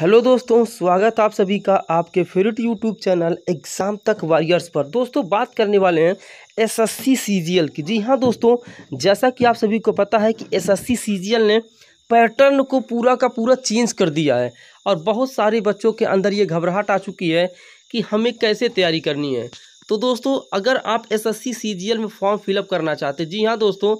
hello दोस्तों स्वागत आप सभी का आपके फेवरेट यूट्यूब चैनल एग्ज़ाम तक वॉरियर्स पर दोस्तों बात करने वाले हैं एसएससी सीजीएल की जी हाँ दोस्तों जैसा कि आप सभी को पता है कि एसएससी सीजीएल ने पैटर्न को पूरा का पूरा चेंज कर दिया है और बहुत सारे बच्चों के अंदर ये घबराहट आ चुकी है कि हमें कैसे तैयारी करनी है तो दोस्तों अगर आप एस एस में फॉर्म फिलअप करना चाहते जी हाँ दोस्तों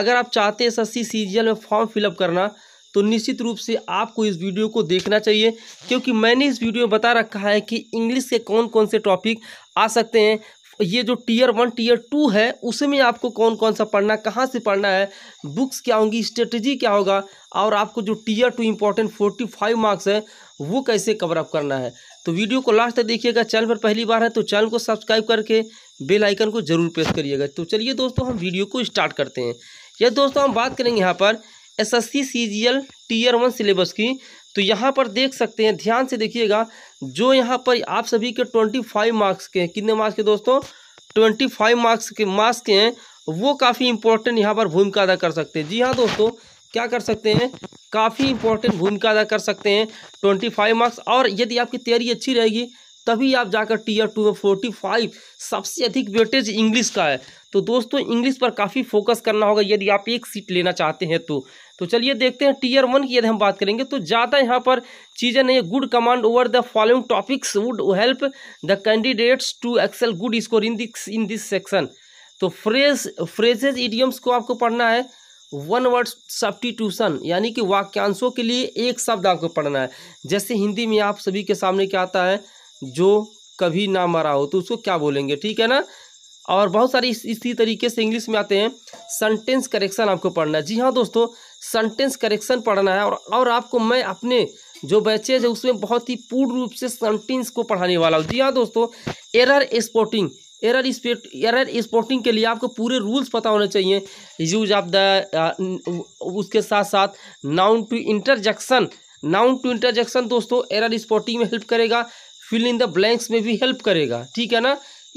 अगर आप चाहते एस एस में फॉर्म फिलअप करना तो निश्चित रूप से आपको इस वीडियो को देखना चाहिए क्योंकि मैंने इस वीडियो में बता रखा है कि इंग्लिश के कौन कौन से टॉपिक आ सकते हैं ये जो टीयर वन टीयर टू है उसमें आपको कौन कौन सा पढ़ना कहाँ से पढ़ना है बुक्स क्या होंगी स्ट्रेटजी क्या होगा और आपको जो tier two important forty five marks है वो कैसे कवर अप करना है तो वीडियो को लास्ट तक देखिएगा चैनल पर पहली बार है तो चैनल को सब्सक्राइब करके बेल आइकन को जरूर प्रेस करिएगा तो चलिए दोस्तों हम वीडियो को स्टार्ट करते हैं यह दोस्तों हम बात करेंगे यहाँ पर S S C C G L tier one syllabus की तो यहाँ पर देख सकते हैं ध्यान से देखिएगा जो यहाँ पर आप सभी के ट्वेंटी फाइव मार्क्स के हैं कितने मार्क्स के दोस्तों ट्वेंटी फाइव मार्क्स के मार्क्स के हैं वो काफ़ी इंपॉर्टेंट यहाँ पर भूमिका अदा कर सकते हैं जी हाँ दोस्तों क्या कर सकते हैं काफ़ी इंपॉर्टेंट भूमिका अदा कर सकते हैं ट्वेंटी फाइव मार्क्स और यदि आपकी तैयारी अच्छी रहेगी तभी आप जाकर टीयर टू में फोर्टी फाइव सबसे अधिक वेटेज इंग्लिश का है तो दोस्तों इंग्लिश पर काफ़ी फोकस करना होगा यदि आप एक सीट लेना चाहते हैं तो तो चलिए देखते हैं टीयर वन की यदि हम बात करेंगे तो ज़्यादा यहाँ पर चीज़ें नहीं है good command over the following topics would help the candidates to excel good score in this in this section तो फ्रेज फ्रेजेज इडियम्स को आपको पढ़ना है वन वर्ड सब्टीट्यूशन यानी कि वाक्यांशों के लिए एक शब्द आपको पढ़ना है जैसे हिंदी में आप सभी के सामने क्या आता है जो कभी ना मरा हो तो उसको क्या बोलेंगे ठीक है ना और बहुत सारी इसी तरीके से इंग्लिश में आते हैं सेंटेंस करेक्शन आपको पढ़ना है जी हाँ दोस्तों सेंटेंस करेक्शन पढ़ना है और और आपको मैं अपने जो बैचेज है उसमें बहुत ही पूर्ण रूप से सेंटेंस को पढ़ाने वाला हूँ जी हाँ दोस्तों error spotting error spot error spotting के लिए आपको पूरे रूल्स पता होने चाहिए यूज ऑफ द उसके साथ साथ noun to interjection noun to interjection दोस्तों एरर स्पोर्टिंग में हेल्प करेगा फिल इन द ब्लैंक्स में भी हेल्प करेगा ठीक है ना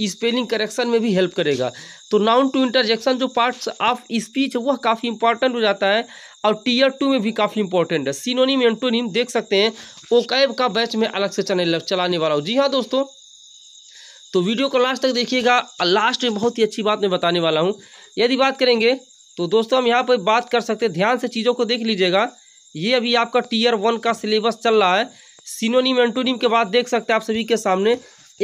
स्पेलिंग करेक्शन में भी हेल्प करेगा तो नाउन टू इंटरजेक्शन जो पार्ट्स ऑफ स्पीच वह काफ़ी इंपॉर्टेंट हो जाता है और टीयर टू में भी काफ़ी इंपॉर्टेंट है सिनोनिम एंटोनिम देख सकते हैं ओकैब का बैच में अलग से चैनल चलाने वाला हूँ जी हाँ दोस्तों तो वीडियो को लास्ट तक देखिएगा लास्ट में बहुत ही अच्छी बात मैं बताने वाला हूँ यदि बात करेंगे तो दोस्तों हम यहाँ पर बात कर सकते हैं ध्यान से चीज़ों को देख लीजिएगा ये अभी आपका टीयर वन का सिलेबस चल रहा है सिनोनिम एंटोनिम के बाद देख सकते हैं आप सभी के सामने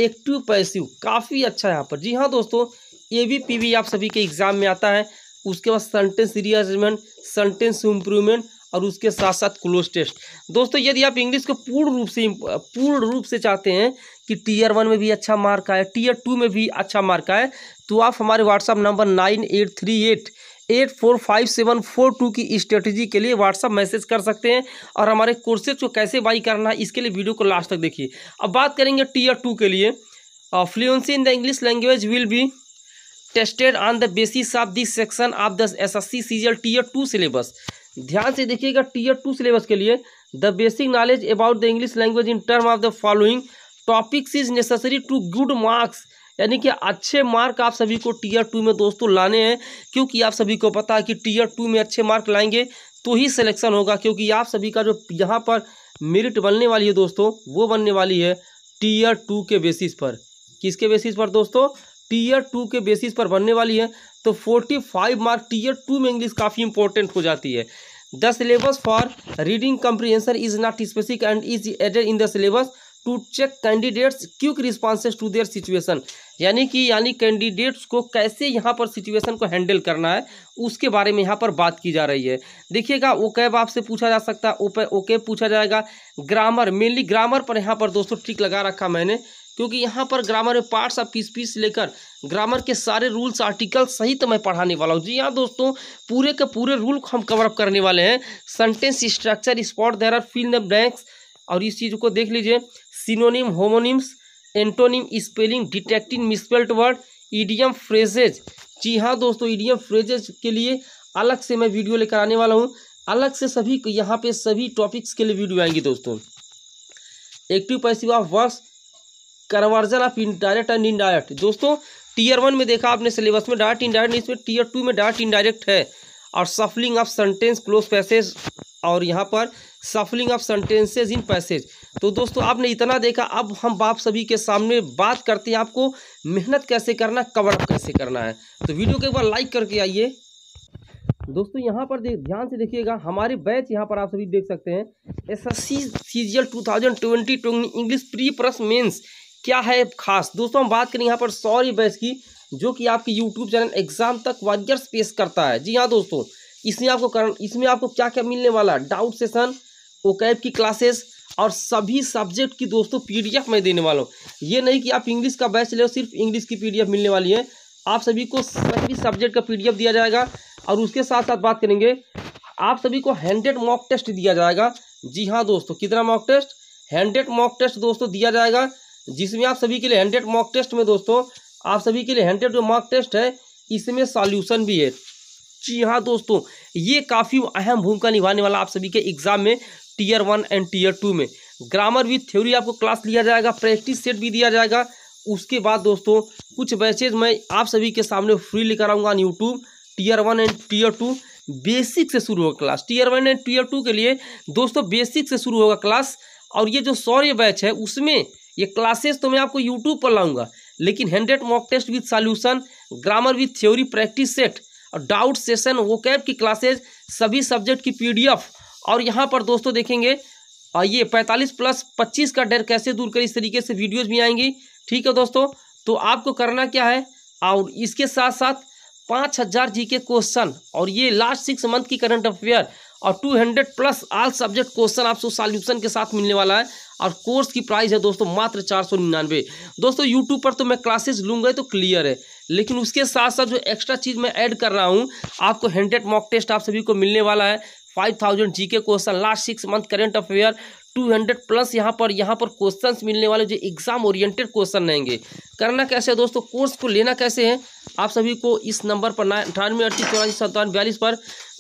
एक्टिव पैसिव काफ़ी अच्छा है यहाँ पर जी हाँ दोस्तों ए बी पी भी आप सभी के एग्ज़ाम में आता है उसके बाद सेंटेंस रियाजमेंट सेंटेंस इम्प्रूवमेंट और उसके साथ साथ क्लोज टेस्ट दोस्तों यदि आप इंग्लिश को पूर्ण रूप से पूर्ण रूप से चाहते हैं कि टीयर वन में भी अच्छा मार्क आए टीयर टू में भी अच्छा मार्क आए तो आप हमारे WhatsApp number nine eight three eight eight four five seven four two की स्ट्रेटजी के लिए व्हाट्सअप मैसेज कर सकते हैं और हमारे कोर्सेज को कैसे बाई करना है इसके लिए वीडियो को लास्ट तक देखिए अब बात करेंगे टीयर टू के लिए fluency in the English language will be tested on the basis of this section of the S S C C L tier two syllabus ध्यान से देखिएगा टीयर टू सिलेबस के लिए the basic knowledge about the English language in term of the following topics is necessary to good marks यानी कि अच्छे mark आप सभी को टीयर टू में दोस्तों लाने हैं क्योंकि आप सभी को पता है कि टीयर टू में अच्छे मार्क लाएंगे तो ही सिलेक्शन होगा क्योंकि आप सभी का जो यहाँ पर मेरिट बनने वाली है दोस्तों वो बनने वाली है टीयर टू के बेसिस पर किसके बेसिस पर दोस्तों टीयर टू के बेसिस पर बनने वाली है तो forty five mark tier two में इंग्लिश काफ़ी इंपॉर्टेंट हो जाती है the syllabus for reading comprehension is not specific and is added in the syllabus to check candidates quick responses to their situation यानी कि यानी कैंडिडेट्स को कैसे यहाँ पर सिचुएशन को हैंडल करना है उसके बारे में यहाँ पर बात की जा रही है देखिएगा वो कैब आपसे पूछा जा सकता है ओके पूछा जाएगा ग्रामर मेनली ग्रामर पर यहाँ पर दोस्तों ट्रिक लगा रखा मैंने क्योंकि यहाँ पर ग्रामर में पार्ट्स ऑफ पीस पीस लेकर ग्रामर के सारे रूल्स आर्टिकल सहित तो मैं पढ़ाने वाला हूँ जी हाँ दोस्तों पूरे के पूरे रूल को हम कवरअप करने वाले हैं sentence structure spot there are fill the blanks और इस चीज़ को देख लीजिए synonym homonyms antonym spelling detecting misspelt word idiom phrases जी हाँ दोस्तों ईडीएम फ्रेजेज के लिए अलग से मैं वीडियो लेकर आने वाला हूँ अलग से सभी यहाँ पे सभी टॉपिक्स के लिए वीडियो आएंगी दोस्तों active passive of words conversion of indirect and indirect दोस्तों टीयर वन में देखा आपने सिलेबस में डायरेक्ट इनडायरेक्ट इसमें टीयर टू में डायरेक्ट इनडायरेक्ट है और shuffling of sentence cloze passage और यहाँ पर shuffling of sentences in passage तो दोस्तों आपने इतना देखा अब हम बाप सभी के सामने बात करते हैं आपको मेहनत कैसे करना कवर कैसे करना है तो वीडियो को एक बार लाइक करके आइए दोस्तों यहाँ पर देख ध्यान से देखिएगा हमारे बैच यहाँ पर आप सभी देख सकते हैं S S C C G L two thousand twenty English pre प्रस मेन्स क्या है खास दोस्तों हम बात करें यहाँ पर सॉरी बैच की जो कि आपके यूट्यूब चैनल एग्जाम तक वॉरियर्स पेश करता है जी हाँ दोस्तों इसमें आपको कर इसमें आपको क्या क्या मिलने वाला डाउट सेशन ओकैब की क्लासेस और सभी सब्जेक्ट की दोस्तों पीडीएफ मैं देने वाला हूँ ये नहीं कि आप इंग्लिश का बैच ले सिर्फ इंग्लिश की पीडीएफ मिलने वाली है आप सभी को सभी सब्जेक्ट का पीडीएफ दिया जाएगा और उसके साथ साथ बात करेंगे आप सभी को हैंड्रेड मॉक टेस्ट दिया जाएगा जी हाँ दोस्तों कितना mock test hundred mock test दोस्तों दिया जाएगा जिसमें आप सभी के लिए हंड्रेड मॉक टेस्ट में दोस्तों आप सभी के लिए हंड्रेड जो मॉक टेस्ट है इसमें सॉल्यूशन भी है जी हाँ दोस्तों ये काफ़ी अहम भूमिका निभाने वाला आप सभी के एग्जाम में tier one and tier two में ग्रामर विथ थ्योरी आपको क्लास लिया जाएगा प्रैक्टिस सेट भी दिया जाएगा उसके बाद दोस्तों कुछ बैचेज मैं आप सभी के सामने फ्री लेकर आऊँगा on YouTube tier one and tier two basic से शुरू होगा class tier one and tier two के लिए दोस्तों बेसिक से शुरू होगा क्लास और ये जो सौर्य बैच है उसमें ये क्लासेस तो मैं आपको यूट्यूब पर लाऊंगा लेकिन hundred mock test with solution grammar with theory practice set और डाउट सेशन वो कैब की क्लासेज सभी सब्जेक्ट की पी और यहाँ पर दोस्तों देखेंगे ये पैंतालीस प्लस पच्चीस का डर कैसे दूर करें इस तरीके से वीडियोज़ भी आएंगी ठीक है दोस्तों तो आपको करना क्या है और इसके साथ साथ पाँच हज़ार जी के क्वेश्चन और ये लास्ट सिक्स मंथ की करंट अफेयर और 200 प्लस आल सब्जेक्ट क्वेश्चन आपको सॉल्यूशन के साथ मिलने वाला है और कोर्स की प्राइस है दोस्तों मात्र चार सौ निन्यानवे दोस्तों यूट्यूब पर तो मैं क्लासेस लूँगा तो क्लियर है लेकिन उसके साथ साथ जो एक्स्ट्रा चीज़ मैं ऐड कर रहा हूँ आपको हंड्रेड मॉक टेस्ट आप सभी को मिलने वाला है five thousand G K question last six month current affair two hundred plus यहाँ पर यहाँ पर क्वेश्चंस मिलने वाले जो एग्जाम ओरिएंटेड क्वेश्चन रहेंगे करना कैसे है दोस्तों कोर्स को लेना कैसे है आप सभी को इस नंबर पर अठानवे अड़तीस चौरासी सत्तावन बयालीस पर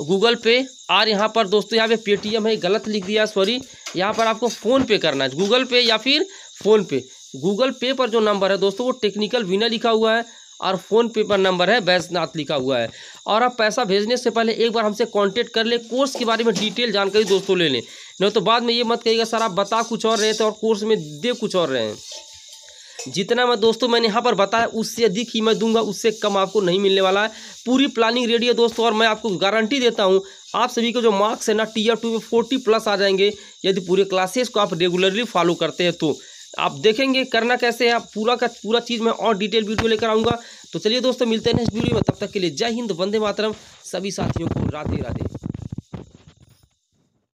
गूगल पे और यहाँ पर दोस्तों यहाँ पे पेटीएम है गलत लिख दिया सॉरी यहाँ पर आपको फ़ोन पे करना है गूगल पे या फिर फ़ोन पे गूगल पे पर जो नंबर है दोस्तों वो टेक्निकल विनर लिखा हुआ है और फ़ोन पे पर नंबर है बैजनाथ लिखा हुआ है और आप पैसा भेजने से पहले एक बार हमसे कांटेक्ट कर लें कोर्स के बारे में डिटेल जानकारी दोस्तों ले लें नहीं तो बाद में ये मत कहिएगा सर आप बता कुछ और रहे थे और कोर्स में दे कुछ और रहे हैं जितना मैं दोस्तों मैंने यहाँ पर बताया उससे अधिक ही मैं दूंगा उससे कम आपको नहीं मिलने वाला है पूरी प्लानिंग रेडी है दोस्तों और मैं आपको गारंटी देता हूँ आप सभी के जो मार्क्स है ना टीयर टू में फोर्टी प्लस आ जाएंगे यदि पूरे क्लासेस को आप रेगुलरली फॉलो करते हैं तो आप देखेंगे करना कैसे है आप पूरा का पूरा चीज़ मैं और डिटेल वीडियो लेकर आऊँगा तो चलिए दोस्तों मिलते हैं नेक्स्ट वीडियो में तब तक के लिए जय हिंद वंदे मातरम सभी साथियों को राधे राधे